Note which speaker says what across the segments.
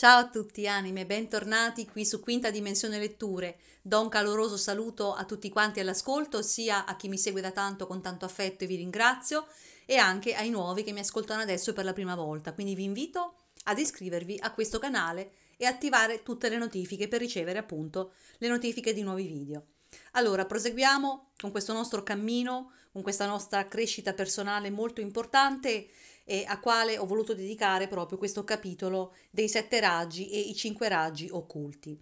Speaker 1: Ciao a tutti anime, bentornati qui su Quinta Dimensione Letture. Do un caloroso saluto a tutti quanti all'ascolto, sia a chi mi segue da tanto con tanto affetto e vi ringrazio, e anche ai nuovi che mi ascoltano adesso per la prima volta. Quindi vi invito ad iscrivervi a questo canale e attivare tutte le notifiche per ricevere appunto le notifiche di nuovi video. Allora, proseguiamo con questo nostro cammino, con questa nostra crescita personale molto importante e a quale ho voluto dedicare proprio questo capitolo dei sette raggi e i cinque raggi occulti.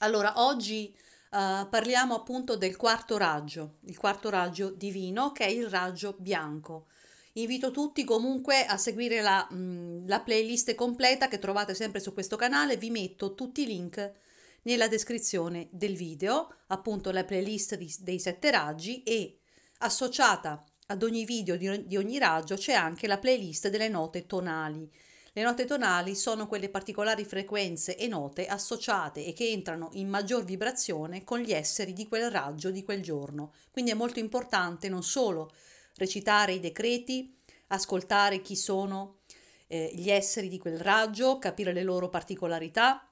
Speaker 1: Allora, oggi eh, parliamo appunto del quarto raggio, il quarto raggio divino che è il raggio bianco. Invito tutti comunque a seguire la, mh, mm, la playlist completa che trovate sempre su questo canale, vi metto tutti i link nella descrizione del video, appunto la playlist di, dei sette raggi e associata ad ogni video di ogni raggio c'è anche la playlist delle note tonali. Le note tonali sono quelle particolari frequenze e note associate e che entrano in maggior vibrazione con gli esseri di quel raggio di quel giorno. Quindi è molto importante non solo recitare i decreti, ascoltare chi sono eh, gli esseri di quel raggio, capire le loro particolarità,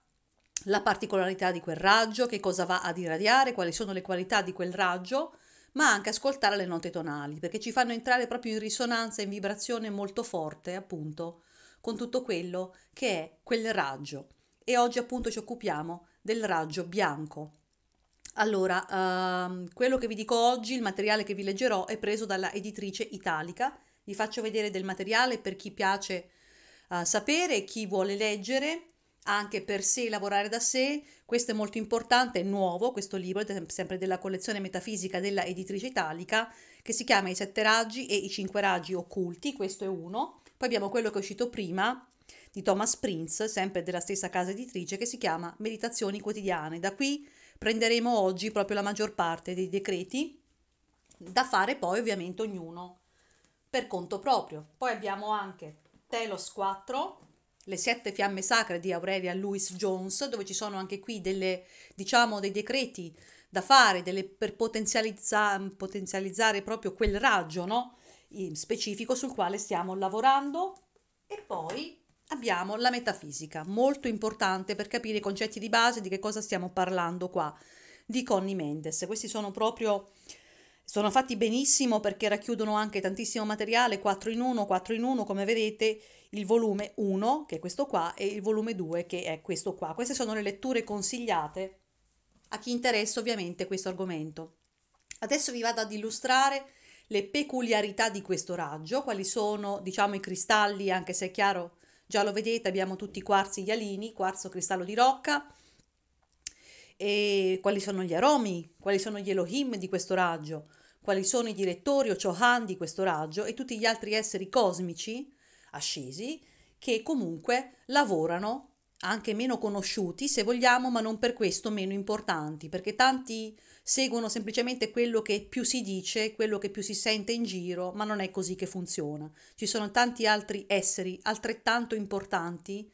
Speaker 1: la particolarità di quel raggio, che cosa va ad irradiare, quali sono le qualità di quel raggio, ma anche ascoltare le note tonali, perché ci fanno entrare proprio in risonanza, in vibrazione molto forte, appunto, con tutto quello che è quel raggio. E oggi appunto ci occupiamo del raggio bianco. Allora, ehm, quello che vi dico oggi, il materiale che vi leggerò, è preso dalla editrice italica. Vi faccio vedere del materiale per chi piace eh, sapere, chi vuole leggere anche per sé, lavorare da sé, questo è molto importante, è nuovo questo libro, è sempre della collezione metafisica della editrice italica, che si chiama I sette raggi e i cinque raggi occulti, questo è uno, poi abbiamo quello che è uscito prima di Thomas Prince, sempre della stessa casa editrice, che si chiama Meditazioni quotidiane. Da qui prenderemo oggi proprio la maggior parte dei decreti, da fare poi ovviamente ognuno per conto proprio. Poi abbiamo anche Telos 4, le sette fiamme sacre di Aurelia Louis Jones, dove ci sono anche qui delle, diciamo, dei decreti da fare delle, per potenzializza, potenzializzare proprio quel raggio no? specifico sul quale stiamo lavorando. E poi abbiamo la metafisica, molto importante per capire i concetti di base di che cosa stiamo parlando qua, di Connie Mendes. Questi sono proprio... Sono fatti benissimo perché racchiudono anche tantissimo materiale, 4 in 1, 4 in 1, come vedete, il volume 1, che è questo qua, e il volume 2, che è questo qua. Queste sono le letture consigliate a chi interessa ovviamente questo argomento. Adesso vi vado ad illustrare le peculiarità di questo raggio, quali sono, diciamo, i cristalli, anche se è chiaro, già lo vedete, abbiamo tutti i quarzi ghialini, quarzo cristallo di rocca, e quali sono gli aromi, quali sono gli Elohim di questo raggio, quali sono i direttori o Chohan di questo raggio e tutti gli altri esseri cosmici ascesi che comunque lavorano anche meno conosciuti se vogliamo ma non per questo meno importanti perché tanti seguono semplicemente quello che più si dice quello che più si sente in giro ma non è così che funziona ci sono tanti altri esseri altrettanto importanti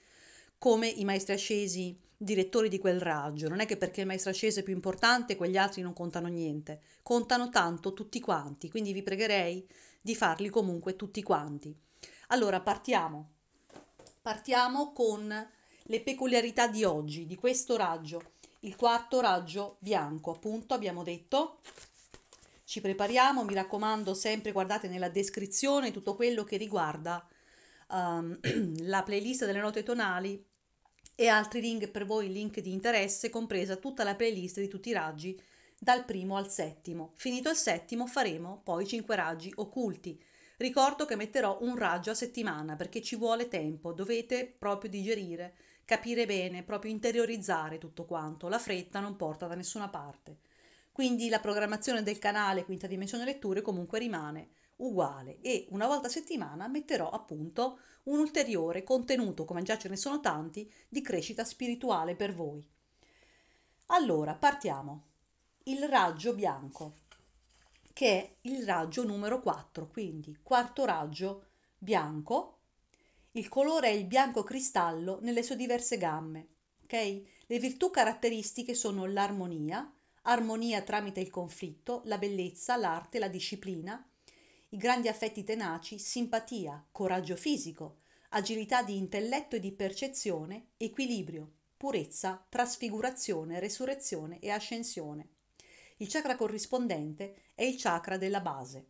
Speaker 1: come i maestri ascesi direttori di quel raggio non è che perché il maestro asceso è più importante quegli altri non contano niente contano tanto tutti quanti quindi vi pregherei di farli comunque tutti quanti allora, partiamo. Partiamo con le peculiarità di oggi, di questo raggio, il quarto raggio bianco, appunto abbiamo detto. Ci prepariamo, mi raccomando, sempre guardate nella descrizione tutto quello che riguarda um, la playlist delle note tonali e altri link per voi, link di interesse, compresa tutta la playlist di tutti i raggi dal primo al settimo. Finito il settimo faremo poi 5 raggi occulti Ricordo che metterò un raggio a settimana perché ci vuole tempo, dovete proprio digerire, capire bene, proprio interiorizzare tutto quanto. La fretta non porta da nessuna parte. Quindi la programmazione del canale Quinta Dimensione Letture comunque rimane uguale e una volta a settimana metterò appunto un ulteriore contenuto, come già ce ne sono tanti, di crescita spirituale per voi. Allora, partiamo. Il raggio bianco che è il raggio numero 4, quindi quarto raggio bianco. Il colore è il bianco cristallo nelle sue diverse gamme. Okay? Le virtù caratteristiche sono l'armonia, armonia tramite il conflitto, la bellezza, l'arte, la disciplina, i grandi affetti tenaci, simpatia, coraggio fisico, agilità di intelletto e di percezione, equilibrio, purezza, trasfigurazione, resurrezione e ascensione. Il chakra corrispondente è il chakra della base.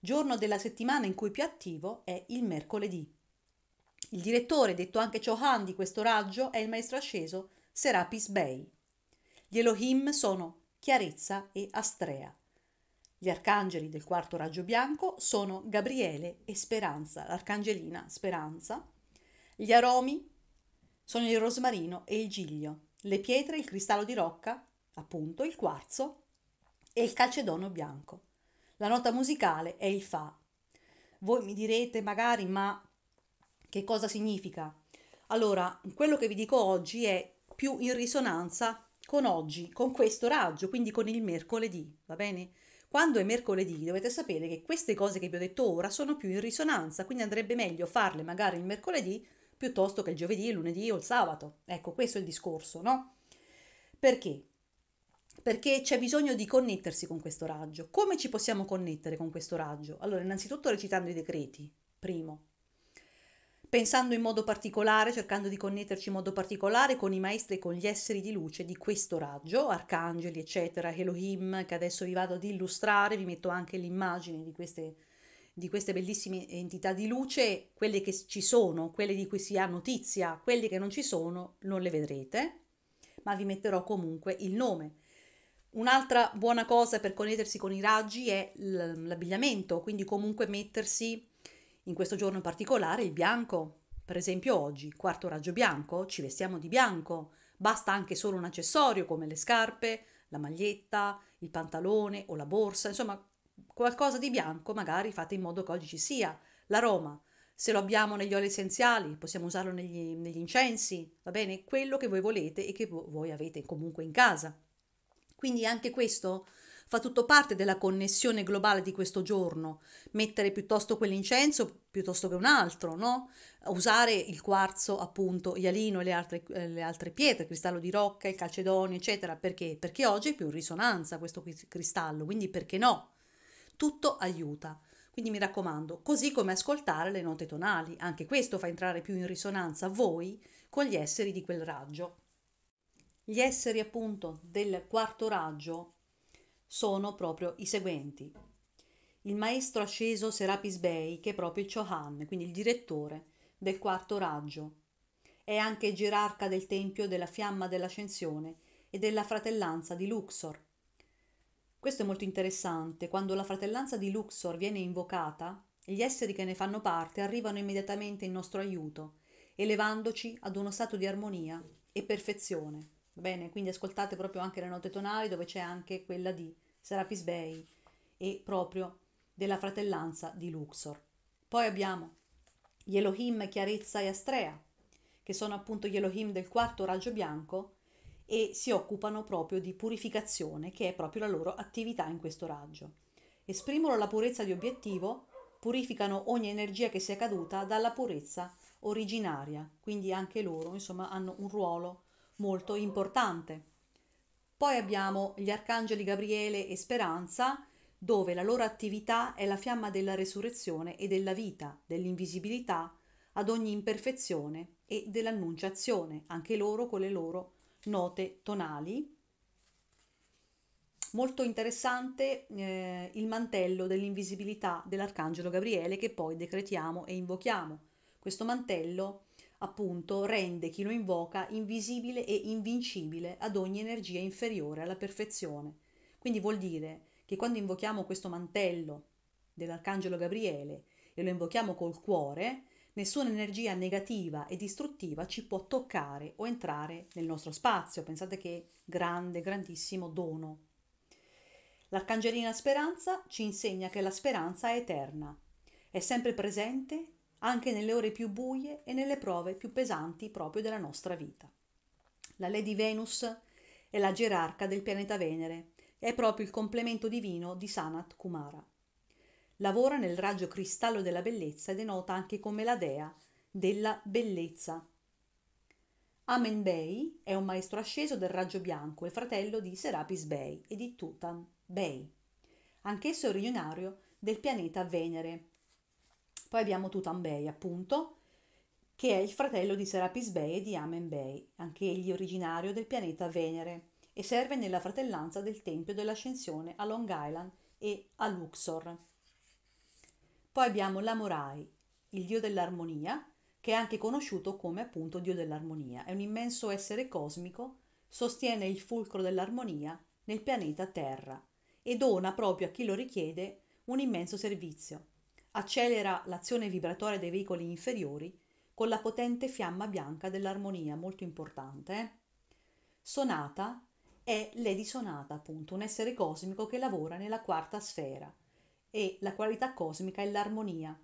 Speaker 1: Giorno della settimana in cui più attivo è il mercoledì. Il direttore, detto anche Chohan di questo raggio, è il maestro asceso Serapis Bey. Gli Elohim sono Chiarezza e Astrea. Gli arcangeli del quarto raggio bianco sono Gabriele e Speranza, l'arcangelina Speranza. Gli aromi sono il rosmarino e il giglio, le pietre, il cristallo di rocca appunto il quarzo e il calcedono bianco. La nota musicale è il Fa. Voi mi direte magari ma che cosa significa? Allora, quello che vi dico oggi è più in risonanza con oggi, con questo raggio, quindi con il mercoledì, va bene? Quando è mercoledì dovete sapere che queste cose che vi ho detto ora sono più in risonanza, quindi andrebbe meglio farle magari il mercoledì piuttosto che il giovedì, il lunedì o il sabato. Ecco, questo è il discorso, no? Perché? perché c'è bisogno di connettersi con questo raggio. Come ci possiamo connettere con questo raggio? Allora, innanzitutto recitando i decreti, primo, pensando in modo particolare, cercando di connetterci in modo particolare con i maestri e con gli esseri di luce di questo raggio, arcangeli, eccetera, Elohim, che adesso vi vado ad illustrare, vi metto anche l'immagine di queste, di queste bellissime entità di luce, quelle che ci sono, quelle di cui si ha notizia, quelle che non ci sono non le vedrete, ma vi metterò comunque il nome Un'altra buona cosa per connettersi con i raggi è l'abbigliamento, quindi comunque mettersi in questo giorno particolare il bianco. Per esempio oggi, quarto raggio bianco, ci vestiamo di bianco. Basta anche solo un accessorio come le scarpe, la maglietta, il pantalone o la borsa, insomma qualcosa di bianco magari fate in modo che oggi ci sia. L'aroma, se lo abbiamo negli oli essenziali, possiamo usarlo negli, negli incensi, va bene? Quello che voi volete e che voi avete comunque in casa. Quindi anche questo fa tutto parte della connessione globale di questo giorno, mettere piuttosto quell'incenso piuttosto che un altro, no? usare il quarzo, appunto, ialino e le altre, le altre pietre, cristallo di rocca, il calcedonio, eccetera, perché? Perché oggi è più in risonanza questo cristallo, quindi perché no? Tutto aiuta. Quindi mi raccomando, così come ascoltare le note tonali, anche questo fa entrare più in risonanza voi con gli esseri di quel raggio. Gli esseri appunto del quarto raggio sono proprio i seguenti. Il maestro asceso Serapis Bey, che è proprio il Chohan, quindi il direttore del quarto raggio. È anche gerarca del tempio della fiamma dell'ascensione e della fratellanza di Luxor. Questo è molto interessante, quando la fratellanza di Luxor viene invocata, gli esseri che ne fanno parte arrivano immediatamente in nostro aiuto, elevandoci ad uno stato di armonia e perfezione. Va bene, quindi ascoltate proprio anche le note tonali dove c'è anche quella di Serapis Bay e proprio della fratellanza di Luxor. Poi abbiamo gli Elohim Chiarezza e Astrea, che sono appunto gli Elohim del quarto raggio bianco e si occupano proprio di purificazione, che è proprio la loro attività in questo raggio. Esprimono la purezza di obiettivo, purificano ogni energia che sia caduta dalla purezza originaria, quindi anche loro insomma hanno un ruolo molto importante. Poi abbiamo gli arcangeli Gabriele e Speranza, dove la loro attività è la fiamma della resurrezione e della vita, dell'invisibilità, ad ogni imperfezione e dell'annunciazione, anche loro con le loro note tonali. Molto interessante eh, il mantello dell'invisibilità dell'Arcangelo Gabriele che poi decretiamo e invochiamo. Questo mantello appunto rende chi lo invoca invisibile e invincibile ad ogni energia inferiore alla perfezione. Quindi vuol dire che quando invochiamo questo mantello dell'Arcangelo Gabriele e lo invochiamo col cuore, nessuna energia negativa e distruttiva ci può toccare o entrare nel nostro spazio. Pensate che grande, grandissimo dono. L'Arcangelina Speranza ci insegna che la speranza è eterna, è sempre presente anche nelle ore più buie e nelle prove più pesanti proprio della nostra vita. La Lady Venus è la gerarca del pianeta Venere è proprio il complemento divino di Sanat Kumara. Lavora nel raggio cristallo della bellezza ed è nota anche come la dea della bellezza. Amen Bey è un maestro asceso del raggio bianco e fratello di Serapis Bey e di Tutan Bey, anch'esso è originario del pianeta Venere poi abbiamo Tutan appunto, che è il fratello di Serapis Bey e di Amen Bey, anche egli originario del pianeta Venere, e serve nella fratellanza del Tempio dell'Ascensione a Long Island e a Luxor. Poi abbiamo Lamorai, il dio dell'armonia, che è anche conosciuto come appunto dio dell'armonia. È un immenso essere cosmico, sostiene il fulcro dell'armonia nel pianeta Terra e dona proprio a chi lo richiede un immenso servizio accelera l'azione vibratoria dei veicoli inferiori con la potente fiamma bianca dell'armonia, molto importante. Eh? Sonata è Lady Sonata, appunto, un essere cosmico che lavora nella quarta sfera e la qualità cosmica è l'armonia.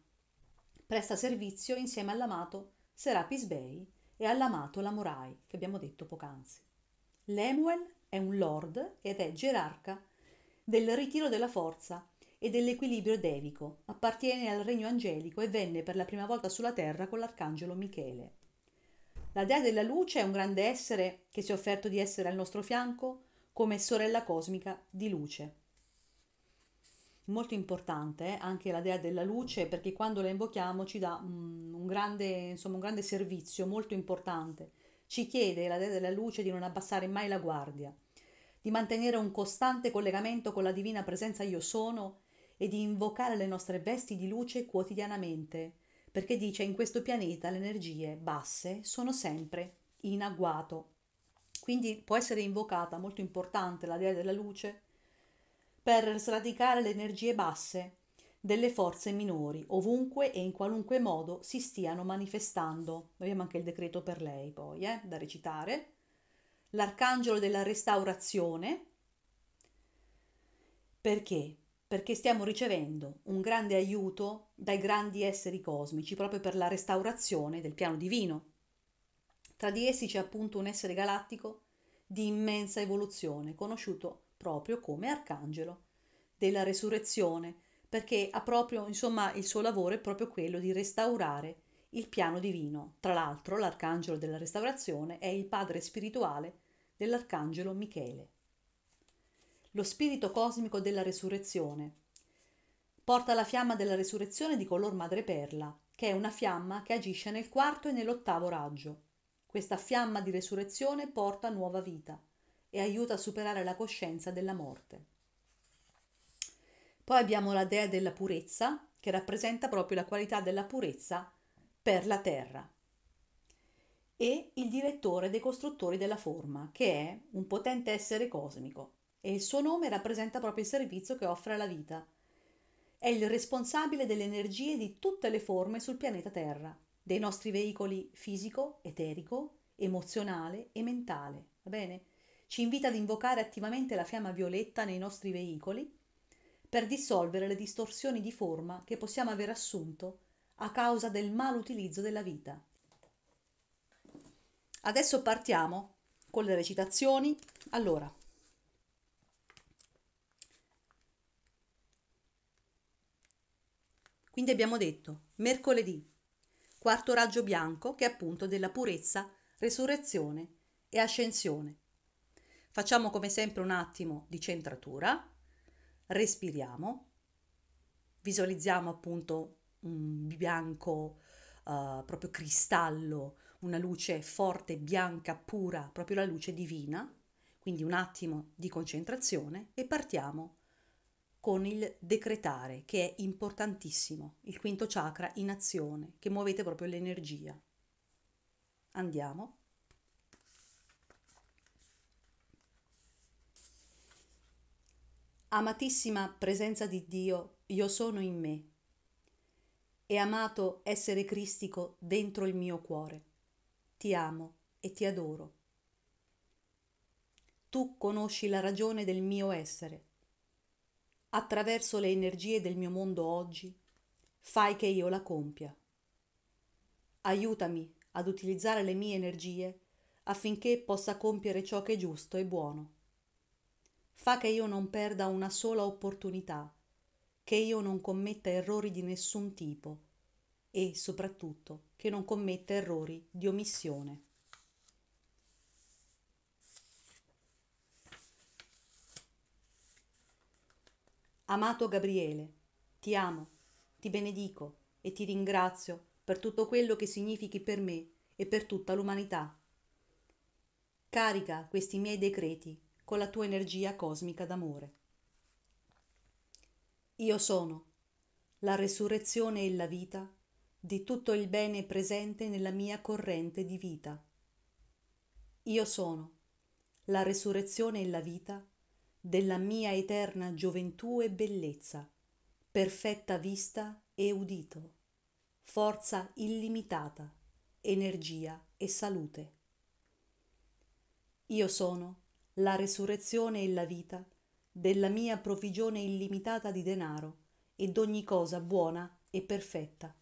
Speaker 1: Presta servizio insieme all'amato Serapis Bey e all'amato Lamorai, che abbiamo detto poc'anzi. Lemuel è un lord ed è gerarca del ritiro della forza e dell'equilibrio devico, appartiene al regno angelico e venne per la prima volta sulla terra con l'arcangelo Michele. La dea della luce è un grande essere che si è offerto di essere al nostro fianco come sorella cosmica di luce. Molto importante eh, anche la dea della luce perché quando la invochiamo ci dà mm, un grande, insomma, un grande servizio molto importante. Ci chiede la dea della luce di non abbassare mai la guardia, di mantenere un costante collegamento con la divina presenza io sono e di invocare le nostre vesti di luce quotidianamente, perché dice in questo pianeta le energie basse sono sempre in agguato. Quindi può essere invocata, molto importante, la dea della luce per sradicare le energie basse delle forze minori, ovunque e in qualunque modo si stiano manifestando. Abbiamo anche il decreto per lei poi, eh, da recitare. L'arcangelo della restaurazione, perché? perché stiamo ricevendo un grande aiuto dai grandi esseri cosmici proprio per la restaurazione del piano divino. Tra di essi c'è appunto un essere galattico di immensa evoluzione, conosciuto proprio come arcangelo della resurrezione, perché ha proprio, insomma, il suo lavoro è proprio quello di restaurare il piano divino. Tra l'altro, l'arcangelo della restaurazione è il padre spirituale dell'arcangelo Michele lo spirito cosmico della resurrezione. Porta la fiamma della resurrezione di color madreperla, che è una fiamma che agisce nel quarto e nell'ottavo raggio. Questa fiamma di resurrezione porta nuova vita e aiuta a superare la coscienza della morte. Poi abbiamo la dea della purezza, che rappresenta proprio la qualità della purezza per la terra. E il direttore dei costruttori della forma, che è un potente essere cosmico, e il suo nome rappresenta proprio il servizio che offre alla vita. È il responsabile delle energie di tutte le forme sul pianeta Terra, dei nostri veicoli fisico, eterico, emozionale e mentale. Va bene? Ci invita ad invocare attivamente la fiamma violetta nei nostri veicoli per dissolvere le distorsioni di forma che possiamo aver assunto a causa del malutilizzo della vita. Adesso partiamo con le recitazioni. Allora, Quindi abbiamo detto mercoledì, quarto raggio bianco che è appunto della purezza, resurrezione e ascensione. Facciamo come sempre un attimo di centratura, respiriamo, visualizziamo appunto un bianco uh, proprio cristallo, una luce forte, bianca, pura, proprio la luce divina, quindi un attimo di concentrazione e partiamo con il decretare, che è importantissimo, il quinto chakra in azione, che muovete proprio l'energia. Andiamo. Amatissima presenza di Dio, io sono in me. E amato essere cristico dentro il mio cuore. Ti amo e ti adoro. Tu conosci la ragione del mio essere attraverso le energie del mio mondo oggi, fai che io la compia. Aiutami ad utilizzare le mie energie affinché possa compiere ciò che è giusto e buono. Fa che io non perda una sola opportunità, che io non commetta errori di nessun tipo e, soprattutto, che non commetta errori di omissione. Amato Gabriele, ti amo, ti benedico e ti ringrazio per tutto quello che significhi per me e per tutta l'umanità. Carica questi miei decreti con la tua energia cosmica d'amore. Io sono la resurrezione e la vita di tutto il bene presente nella mia corrente di vita. Io sono la resurrezione e la vita di della mia eterna gioventù e bellezza, perfetta vista e udito, forza illimitata, energia e salute. Io sono la resurrezione e la vita della mia provvigione illimitata di denaro e d'ogni cosa buona e perfetta.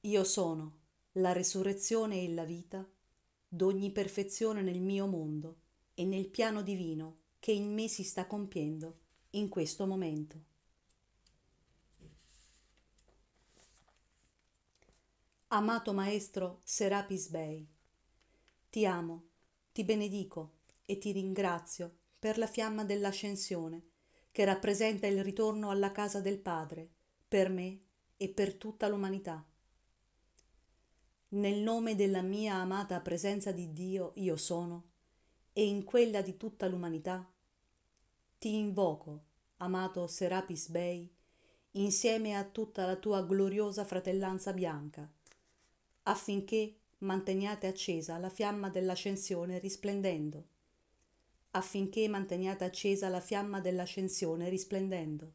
Speaker 1: Io sono la resurrezione e la vita d'ogni perfezione nel mio mondo e nel piano divino che in me si sta compiendo in questo momento. Amato Maestro Serapis Bey, ti amo, ti benedico e ti ringrazio per la fiamma dell'ascensione che rappresenta il ritorno alla casa del Padre per me e per tutta l'umanità. Nel nome della mia amata presenza di Dio io sono, e in quella di tutta l'umanità? Ti invoco, amato Serapis Bey, insieme a tutta la tua gloriosa fratellanza bianca, affinché manteniate accesa la fiamma dell'ascensione risplendendo, affinché manteniate accesa la fiamma dell'ascensione risplendendo,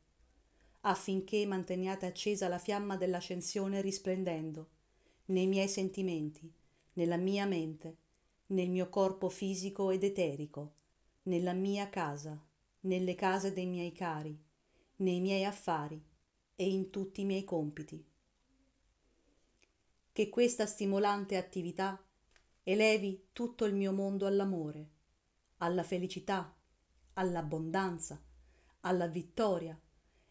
Speaker 1: affinché manteniate accesa la fiamma dell'ascensione risplendendo, nei miei sentimenti, nella mia mente, nel mio corpo fisico ed eterico, nella mia casa, nelle case dei miei cari, nei miei affari e in tutti i miei compiti. Che questa stimolante attività elevi tutto il mio mondo all'amore, alla felicità, all'abbondanza, alla vittoria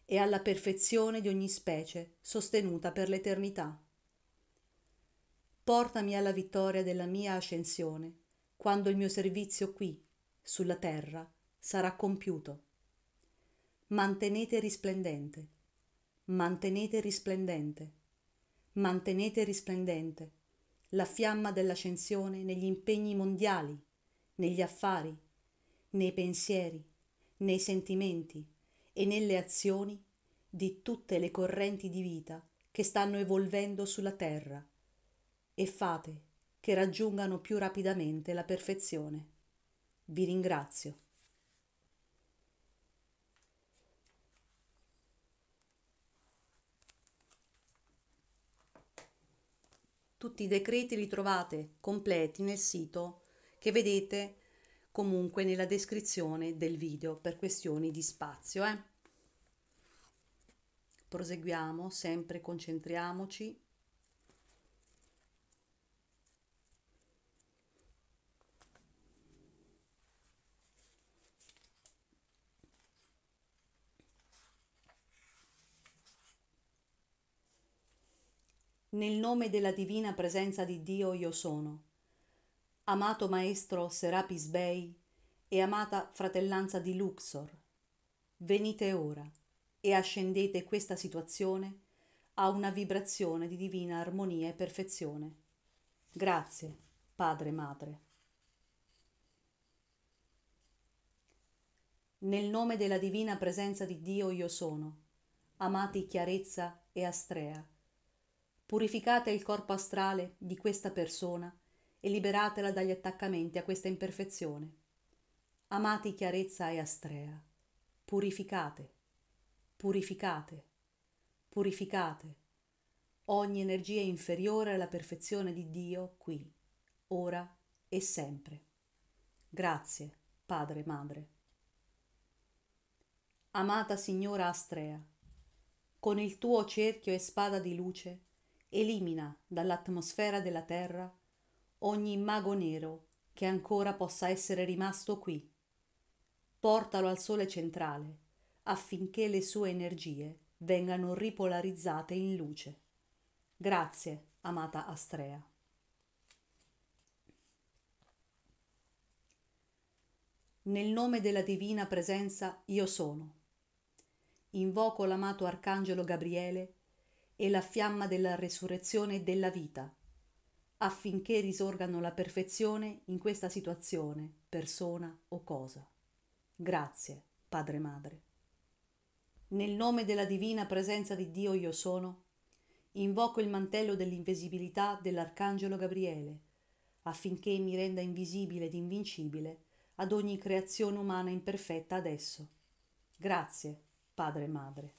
Speaker 1: e alla perfezione di ogni specie sostenuta per l'eternità portami alla vittoria della mia ascensione, quando il mio servizio qui, sulla terra, sarà compiuto. Mantenete risplendente, mantenete risplendente, mantenete risplendente la fiamma dell'ascensione negli impegni mondiali, negli affari, nei pensieri, nei sentimenti e nelle azioni di tutte le correnti di vita che stanno evolvendo sulla terra e fate che raggiungano più rapidamente la perfezione. Vi ringrazio. Tutti i decreti li trovate completi nel sito che vedete comunque nella descrizione del video per questioni di spazio. Eh? Proseguiamo, sempre concentriamoci Nel nome della divina presenza di Dio io sono. Amato maestro Serapis Bey e amata fratellanza di Luxor, venite ora e ascendete questa situazione a una vibrazione di divina armonia e perfezione. Grazie, Padre Madre. Nel nome della divina presenza di Dio io sono, amati chiarezza e astrea purificate il corpo astrale di questa persona e liberatela dagli attaccamenti a questa imperfezione. Amati chiarezza e astrea, purificate, purificate, purificate ogni energia inferiore alla perfezione di Dio qui, ora e sempre. Grazie, Padre e Madre. Amata Signora Astrea, con il tuo cerchio e spada di luce, elimina dall'atmosfera della terra ogni mago nero che ancora possa essere rimasto qui portalo al sole centrale affinché le sue energie vengano ripolarizzate in luce grazie amata astrea Nel nome della divina presenza io sono. Invoco l'amato arcangelo Gabriele e la fiamma della resurrezione e della vita, affinché risorgano la perfezione in questa situazione, persona o cosa. Grazie, Padre Madre. Nel nome della divina presenza di Dio io sono, invoco il mantello dell'invisibilità dell'Arcangelo Gabriele, affinché mi renda invisibile ed invincibile ad ogni creazione umana imperfetta adesso. Grazie, Padre e Madre.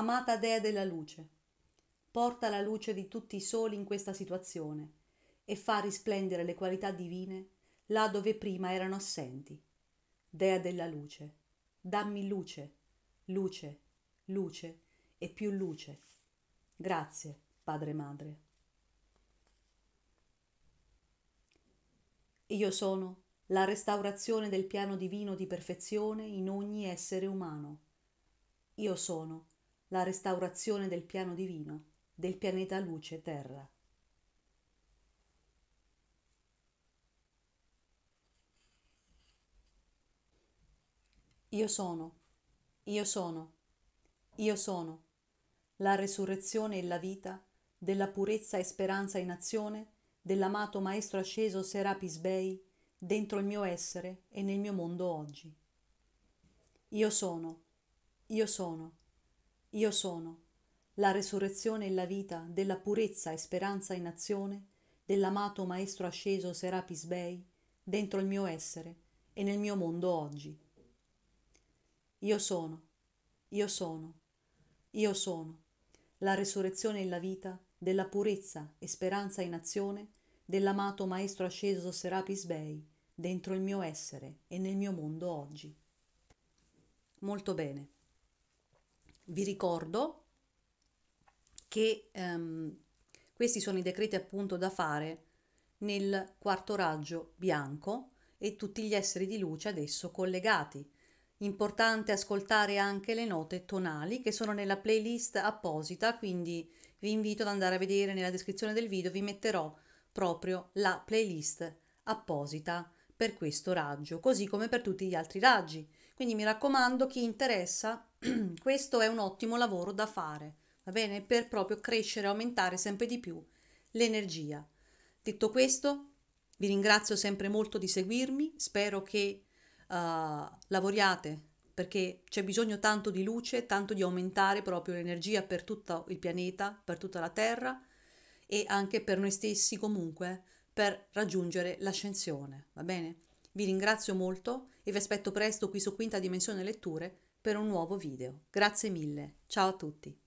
Speaker 1: amata dea della luce. Porta la luce di tutti i soli in questa situazione e fa risplendere le qualità divine là dove prima erano assenti. Dea della luce, dammi luce, luce, luce e più luce. Grazie, Padre Madre. Io sono la restaurazione del piano divino di perfezione in ogni essere umano. Io sono la restaurazione del piano divino, del pianeta luce terra. Io sono, io sono, io sono, la resurrezione e la vita della purezza e speranza in azione dell'amato Maestro asceso Serapis Bey dentro il mio essere e nel mio mondo oggi. Io sono, io sono, io sono la resurrezione e la vita della purezza e speranza in azione dell'amato Maestro asceso Serapis Bey dentro il mio essere e nel mio mondo oggi. Io sono, io sono, io sono la resurrezione e la vita della purezza e speranza in azione dell'amato Maestro asceso Serapis Bey dentro il mio essere e nel mio mondo oggi. Molto bene vi ricordo che ehm, questi sono i decreti appunto da fare nel quarto raggio bianco e tutti gli esseri di luce adesso collegati. Importante ascoltare anche le note tonali che sono nella playlist apposita, quindi vi invito ad andare a vedere nella descrizione del video, vi metterò proprio la playlist apposita per questo raggio, così come per tutti gli altri raggi. Quindi mi raccomando, chi interessa questo è un ottimo lavoro da fare, va bene? Per proprio crescere e aumentare sempre di più l'energia. Detto questo, vi ringrazio sempre molto di seguirmi, spero che uh, lavoriate perché c'è bisogno tanto di luce, tanto di aumentare proprio l'energia per tutto il pianeta, per tutta la Terra e anche per noi stessi comunque eh, per raggiungere l'ascensione, va bene? Vi ringrazio molto e vi aspetto presto qui su Quinta Dimensione Letture per un nuovo video. Grazie mille, ciao a tutti!